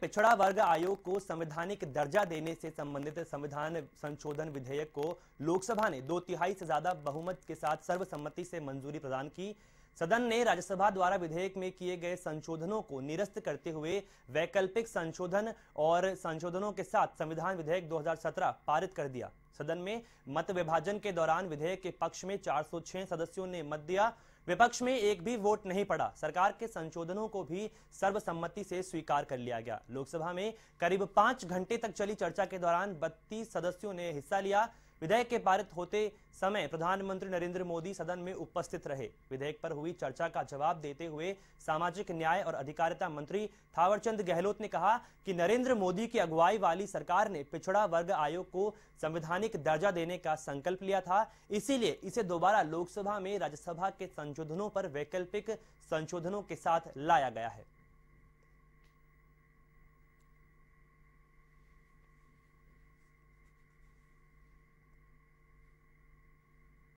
पिछड़ा वर्ग आयोग को संवैधानिक दर्जा देने से संबंधित संविधान संशोधन विधेयक को लोकसभा ने दो तिहाई से ज्यादा बहुमत के साथ सर्वसम्मति से मंजूरी प्रदान की सदन ने राज्यसभा द्वारा विधेयक में किए गए संशोधनों को निरस्त करते हुए वैकल्पिक संशोधन और संशोधनों के साथ संविधान विधेयक 2017 पारित कर दिया सदन में मत विभाजन के दौरान विधेयक के पक्ष में 406 सदस्यों ने मत दिया विपक्ष में एक भी वोट नहीं पड़ा सरकार के संशोधनों को भी सर्वसम्मति से स्वीकार कर लिया गया लोकसभा में करीब पांच घंटे तक चली चर्चा के दौरान बत्तीस सदस्यों ने हिस्सा लिया विधेयक के पारित होते समय प्रधानमंत्री नरेंद्र मोदी सदन में उपस्थित रहे विधेयक पर हुई चर्चा का जवाब देते हुए सामाजिक न्याय और अधिकारिता मंत्री थावरचंद गहलोत ने कहा कि नरेंद्र मोदी की अगुवाई वाली सरकार ने पिछड़ा वर्ग आयोग को संवैधानिक दर्जा देने का संकल्प लिया था इसीलिए इसे दोबारा लोकसभा में राज्यसभा के संशोधनों पर वैकल्पिक संशोधनों के साथ लाया गया है